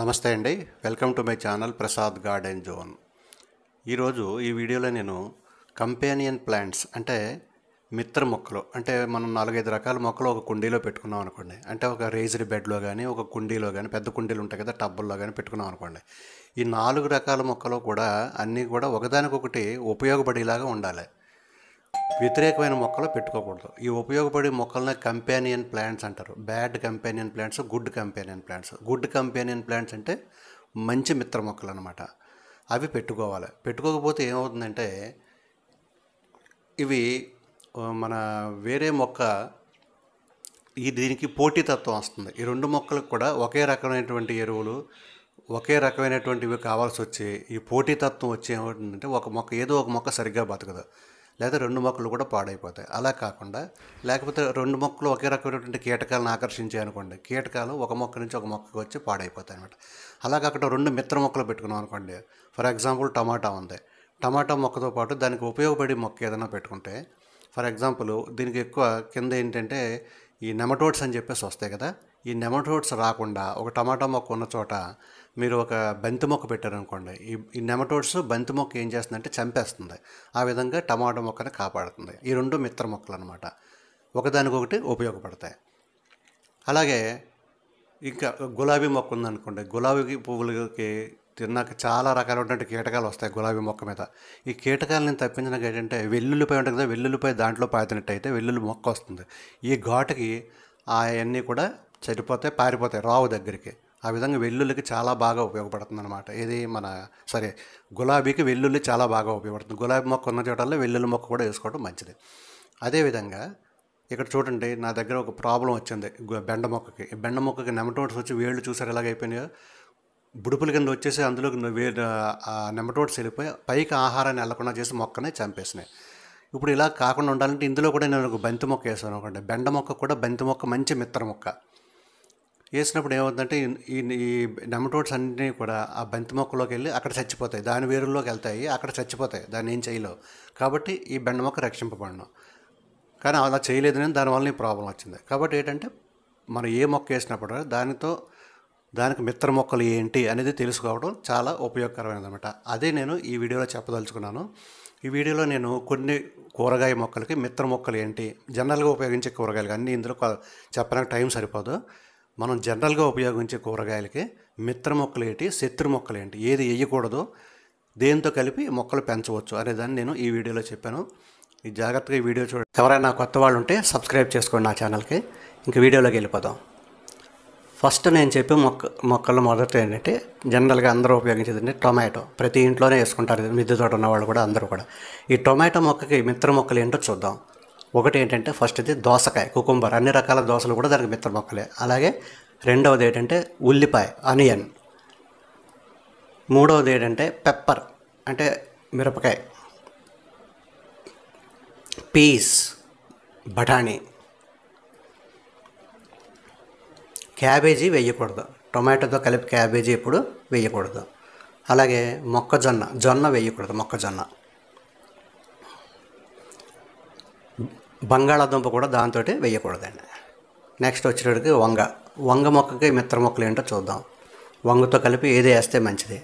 నమస్తే అండి welcome to my channel Prasad garden zone ఈరోజు ఈ వీడియోలో నేను కంపానియన్ ప్లాంట్స్ అంటే మిత్ర మొక్కలు అంటే మనం నాలుగైదు రకాల మొక్కలు ఒక కుండీలో పెట్టుకున్నాం అనుకోండి అంటే ఒక రేజ్డ్ బెడ్లో కానీ ఒక కుండీలో కానీ పెద్ద కుండీలు ఉంటాయి కదా టబ్బుల్లో కానీ పెట్టుకున్నాం అనుకోండి ఈ నాలుగు రకాల మొక్కలు కూడా అన్నీ కూడా ఒకదానికొకటి ఉపయోగపడేలాగా ఉండాలి వ్యతిరేకమైన మొక్కలు పెట్టుకోకూడదు ఈ ఉపయోగపడే మొక్కలనే కంపానియన్ ప్లాంట్స్ అంటారు bad companion plants good companion plants good companion plants అంటే మంచి మిత్ర మొక్కలు అనమాట అవి పెట్టుకోవాలి పెట్టుకోకపోతే ఏమవుతుందంటే ఇవి మన వేరే మొక్క ఈ దీనికి పోటీతత్వం వస్తుంది ఈ రెండు మొక్కలకు కూడా ఒకే రకమైనటువంటి ఎరువులు ఒకే రకమైనటువంటివి కావాల్సి వచ్చి ఈ పోటీతత్వం వచ్చి ఏమవుతుందంటే ఒక మొక్క ఏదో ఒక మొక్క సరిగ్గా బతకదు లేకపోతే రెండు మొక్కలు కూడా పాడైపోతాయి అలా కాకుండా లేకపోతే రెండు మొక్కలు ఒకే రకమైనటువంటి కీటకాలను ఆకర్షించాయి అనుకోండి కీటకాలు ఒక మొక్క నుంచి ఒక మొక్కకి వచ్చి పాడైపోతాయి అనమాట అలా కాకుండా రెండు మిత్ర మొక్కలు పెట్టుకున్నాం అనుకోండి ఫర్ ఎగ్జాంపుల్ టమాటా ఉంది టమాటా మొక్కతో పాటు దానికి ఉపయోగపడే మొక్క ఏదైనా పెట్టుకుంటే ఫర్ ఎగ్జాంపుల్ దీనికి ఎక్కువ కింద ఏంటంటే ఈ నెమటోడ్స్ అని చెప్పేసి వస్తాయి కదా ఈ నెమటోడ్స్ రాకుండా ఒక టమాటా మొక్క ఉన్న చోట మీరు ఒక బంతి మొక్క పెట్టారనుకోండి ఈ ఈ నెమటోడ్స్ బంతి మొక్క ఏం చేస్తుందంటే చంపేస్తుంది ఆ విధంగా టమాటా మొక్కని కాపాడుతుంది ఈ రెండు మిత్ర మొక్కలు అనమాట ఒకదానికొకటి ఉపయోగపడతాయి అలాగే ఇంకా గులాబీ మొక్క ఉందనుకోండి గులాబీ పువ్వులకి తిన్నాక చాలా రకాలు ఉన్నట్టు కీటకాలు వస్తాయి గులాబీ మొక్క మీద ఈ కీటకాలను తప్పించడానికి ఏంటంటే వెల్లుల్లిపై ఉంటుంది కదా వెల్లుల్లిపై దాంట్లో పాతినట్టయితే వెల్లుల్లి మొక్క వస్తుంది ఈ ఘాటుకి అవన్నీ కూడా చనిపోతాయి పారిపోతాయి రావు దగ్గరికి ఆ విధంగా వెల్లుల్లికి చాలా బాగా ఉపయోగపడుతుంది అనమాట ఇది మన సరే గులాబీకి వెల్లుల్లి చాలా బాగా ఉపయోగపడుతుంది గులాబీ మొక్క ఉన్న చోటల్లో వెల్లుల్లి మొక్క కూడా వేసుకోవడం మంచిది అదేవిధంగా ఇక్కడ చూడండి నా దగ్గర ఒక ప్రాబ్లం వచ్చింది బెండ మొక్కకి బెండ మొక్కకి నెమటోడ్స్ వచ్చి వేళ్ళు చూసారు ఎలాగైపోయినాయో బుడుపుల కింద వచ్చేసి అందులోకి వే నెమటోడ్స్ వెళ్ళిపోయి పైకి ఆహారాన్ని వెళ్లకుండా చేసి మొక్కనే చంపేసినాయి ఇప్పుడు ఇలా కాకుండా ఉండాలంటే ఇందులో కూడా నేను ఒక బంతి మొక్క వేసాను ఒకటి బెండ మొక్క కూడా బంతి మొక్క మంచి మిత్ర మొక్క వేసినప్పుడు ఏమవుతుందంటే ఈ ఈ నెమటోడ్స్ అన్నీ కూడా ఆ బంతి మొక్కలోకి వెళ్ళి అక్కడ చచ్చిపోతాయి దాని వేరుల్లోకి వెళ్తాయి అక్కడ చచ్చిపోతాయి దాన్ని ఏం చేయలేవు కాబట్టి ఈ బెండ మొక్క రక్షింపబడను కానీ అలా చేయలేదు అని దానివల్ల ఈ ప్రాబ్లం వచ్చింది కాబట్టి ఏంటంటే మనం ఏ మొక్క వేసినప్పుడు దానితో దానికి మిత్ర మొక్కలు ఏంటి అనేది తెలుసుకోవడం చాలా ఉపయోగకరమైనది అనమాట అదే నేను ఈ వీడియోలో చెప్పదలుచుకున్నాను ఈ వీడియోలో నేను కొన్ని కూరగాయ మొక్కలకి మిత్ర మొక్కలు ఏంటి జనరల్గా ఉపయోగించే కూరగాయలు అన్నీ ఇందులో చెప్పడానికి టైం సరిపోదు మనం జనరల్గా ఉపయోగించే కూరగాయలకి మిత్ర మొక్కలేంటి శత్రు మొక్కలేంటి ఏది వేయకూడదో దేంతో కలిపి మొక్కలు పెంచవచ్చు అనేదాన్ని నేను ఈ వీడియోలో చెప్పాను ఈ జాగ్రత్తగా ఈ వీడియో చూడండి ఎవరైనా కొత్త వాళ్ళు ఉంటే సబ్స్క్రైబ్ చేసుకోండి నా ఛానల్కి ఇంక వీడియోలోకి వెళ్ళిపోదాం ఫస్ట్ నేను చెప్పే మొక్క మొక్కలు మొదట ఏంటంటే జనరల్గా అందరూ ఉపయోగించేది అంటే టొమాటో ప్రతి ఇంట్లోనే వేసుకుంటారు మిద్దె తోట ఉన్న వాళ్ళు కూడా అందరూ కూడా ఈ టొమాటో మొక్కకి మిత్ర మొక్కలు ఏంటో చూద్దాం ఒకటి ఏంటంటే ఫస్ట్ ఇది దోసకాయ కుకుంబర్ అన్ని రకాల దోశలు కూడా దానికి మిత్ర మొక్కలే అలాగే రెండవది ఏంటంటే ఉల్లిపాయ అనియన్ మూడవది ఏంటంటే పెప్పర్ అంటే మిరపకాయ పీస్ బఠానీ క్యాబేజీ వేయకూడదు టొమాటోతో కలిపి క్యాబేజీ ఇప్పుడు వేయకూడదు అలాగే మొక్కజొన్న జొన్న వేయకూడదు మొక్కజొన్న బంగాళాదుంప కూడా దాంతో వేయకూడదండి నెక్స్ట్ వచ్చేటప్పటికి వంగ వంగ మొక్కకి మిత్ర మొక్కలు ఏంటో చూద్దాం వంగతో కలిపి ఏది వేస్తే మంచిది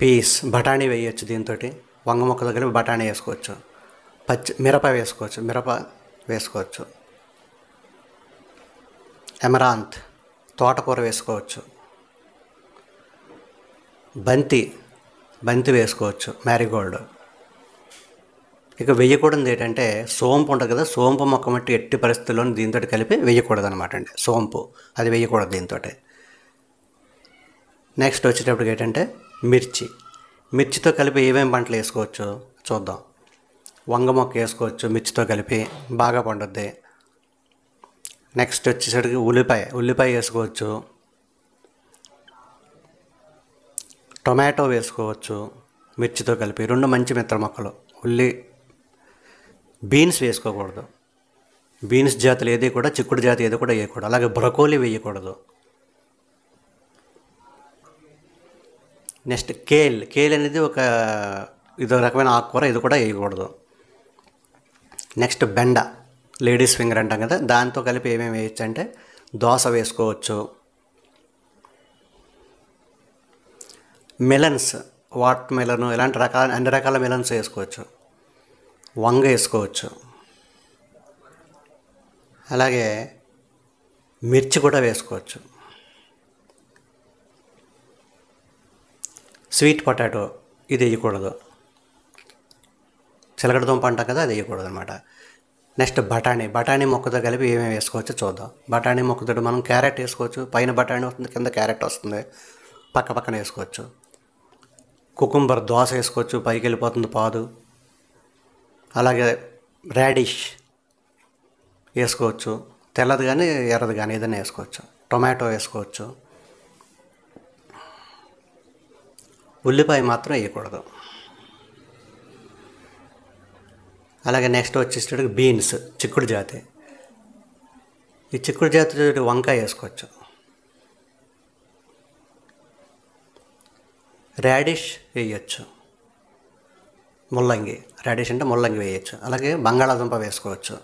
పీస్ బఠానీ వేయచ్చు దీంతో వంగ మొక్కతో కలిపి బఠానీ వేసుకోవచ్చు పచ్చి మిరప వేసుకోవచ్చు మిరప వేసుకోవచ్చు ఎమరాంత్ తోటకూర వేసుకోవచ్చు బంతి బంతి వేసుకోవచ్చు మ్యారీగోల్డ్ ఇక వేయకూడదు ఏంటంటే సోంపు ఉంటుంది కదా సోంపు మొక్క మట్టి ఎట్టి పరిస్థితుల్లో దీంతో కలిపి వేయకూడదు అనమాట అండి సోంపు అది వేయకూడదు దీంతో నెక్స్ట్ వచ్చేటప్పటికి ఏంటంటే మిర్చి మిర్చితో కలిపి ఏమేమి పంటలు వేసుకోవచ్చు చూద్దాం వంగ మొక్క వేసుకోవచ్చు మిర్చితో కలిపి బాగా పండుద్ది నెక్స్ట్ వచ్చేసరికి ఉల్లిపాయ ఉల్లిపాయ వేసుకోవచ్చు టొమాటో వేసుకోవచ్చు మిర్చితో కలిపి రెండు మంచి మిత్ర మొక్కలు ఉల్లి బీన్స్ వేసుకోకూడదు బీన్స్ జాతులు ఏది కూడా చిక్కుడు జాతి ఏది కూడా వేయకూడదు అలాగే బ్రకోలీ వేయకూడదు నెక్స్ట్ కేల్ కేల్ అనేది ఒక ఇదో రకమైన ఆకుకూర ఇది కూడా వేయకూడదు నెక్స్ట్ బెండ లేడీస్ ఫింగర్ అంటాం కదా దాంతో కలిపి ఏమేమి వేయచ్చు అంటే దోశ వేసుకోవచ్చు మెలన్స్ వాట్ మెలను ఇలాంటి రకాల అన్ని రకాల మెలన్స్ వేసుకోవచ్చు వంగ వేసుకోవచ్చు అలాగే మిర్చి కూడా వేసుకోవచ్చు స్వీట్ పొటాటో ఇది వేయకూడదు చిలకడదుంప పంట కదా అది వేయకూడదు అనమాట నెక్స్ట్ బఠానీ బఠానీ మొక్కతో కలిపి ఏమేమి వేసుకోవచ్చు చూద్దాం బఠానీ మొక్కతో మనం క్యారెట్ వేసుకోవచ్చు పైన బఠానీ వస్తుంది కింద క్యారెట్ వస్తుంది పక్క పక్కన వేసుకోవచ్చు కుకుంబర్ దోశ వేసుకోవచ్చు పైకి వెళ్ళిపోతుంది పాదు అలాగే రాడిష్ వేసుకోవచ్చు తెల్లది కానీ ఎర్రది కానీ ఏదైనా వేసుకోవచ్చు టొమాటో వేసుకోవచ్చు ఉల్లిపాయ మాత్రం వేయకూడదు అలాగే నెక్స్ట్ వచ్చేసేటప్పుడు బీన్స్ చిక్కుడు జాతి ఈ చిక్కుడు జాతి వంకాయ వేసుకోవచ్చు రాడిష్ వేయచ్చు ముల్లంగి రాడిష్ అంటే ముల్లంగి వేయచ్చు అలాగే బంగాళాదుంప వేసుకోవచ్చు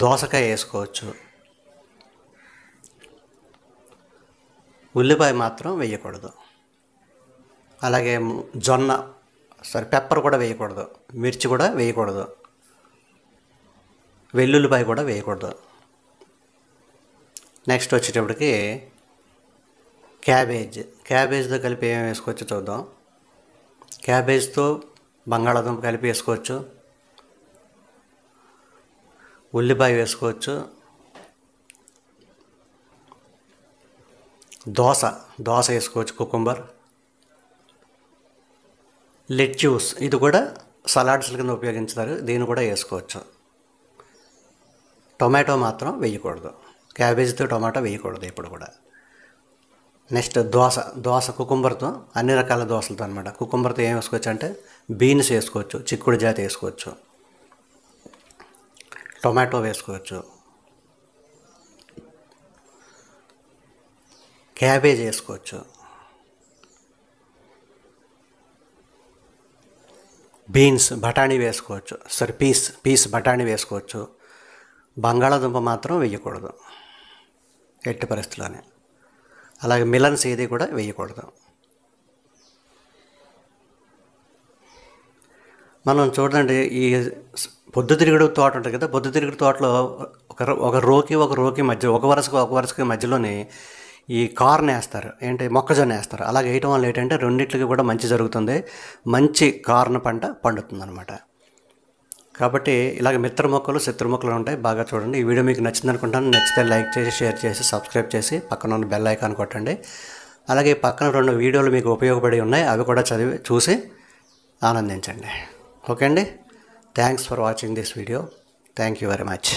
దోసకాయ వేసుకోవచ్చు ఉల్లిపాయ మాత్రం వేయకూడదు అలాగే జొన్న సారీ పెప్పర్ కూడా వేయకూడదు మిర్చి కూడా వేయకూడదు వెల్లుల్లిపాయ కూడా వేయకూడదు నెక్స్ట్ వచ్చేటప్పటికి క్యాబేజ్ క్యాబేజ్తో కలిపి ఏం వేసుకోవచ్చు చూద్దాం క్యాబేజ్తో బంగాళాదుంప కలిపి వేసుకోవచ్చు ఉల్లిపాయ వేసుకోవచ్చు దోశ దోశ వేసుకోవచ్చు కుకుంబర్ లెట్యూస్ ఇది కూడా సలాడ్స్ కింద ఉపయోగించుతారు దీన్ని కూడా వేసుకోవచ్చు టొమాటో మాత్రం వేయకూడదు క్యాబేజీతో టొమాటో వేయకూడదు ఇప్పుడు కూడా నెక్స్ట్ దోస దోస కుకుంబర్తో అన్ని రకాల దోసలతో అనమాట కుకుంబర్తో ఏం వేసుకోవచ్చు అంటే బీన్స్ వేసుకోవచ్చు చిక్కుడు జాతి వేసుకోవచ్చు టొమాటో వేసుకోవచ్చు క్యాబేజ్ వేసుకోవచ్చు బీన్స్ బఠానీ వేసుకోవచ్చు సారీ పీస్ పీస్ బఠానీ వేసుకోవచ్చు బంగాళాదుంప మాత్రం వేయకూడదు ఎట్టి పరిస్థితిలోనే అలాగే మిలన్స్ ఏది కూడా వేయకూడదు మనం చూడండి ఈ పొద్దుతిరుగుడు తోట ఉంటుంది కదా పొద్దుతిరుగుడు తోటలో ఒక ఒక రోకి ఒక రోకి మధ్య ఒక వరుసకు ఒక వరుసకి మధ్యలోనే ఈ కార్న్ వేస్తారు ఏంటి మొక్కజొన్న వేస్తారు అలాగే వేయటం వల్ల ఏంటంటే రెండింటికి కూడా మంచి జరుగుతుంది మంచి కార్న్ పంట పండుతుంది అనమాట కాబట్టి ఇలాగ మిత్ర మొక్కలు శత్రు మొక్కలు ఉంటాయి బాగా చూడండి ఈ వీడియో మీకు నచ్చింది అనుకుంటాను నచ్చితే లైక్ చేసి షేర్ చేసి సబ్స్క్రైబ్ చేసి పక్కన ఉన్న బెల్ ఐకాన్ కొట్టండి అలాగే పక్కన రెండు వీడియోలు మీకు ఉపయోగపడి ఉన్నాయి అవి కూడా చదివి చూసి ఆనందించండి ఓకే అండి thanks for watching this video thank you very much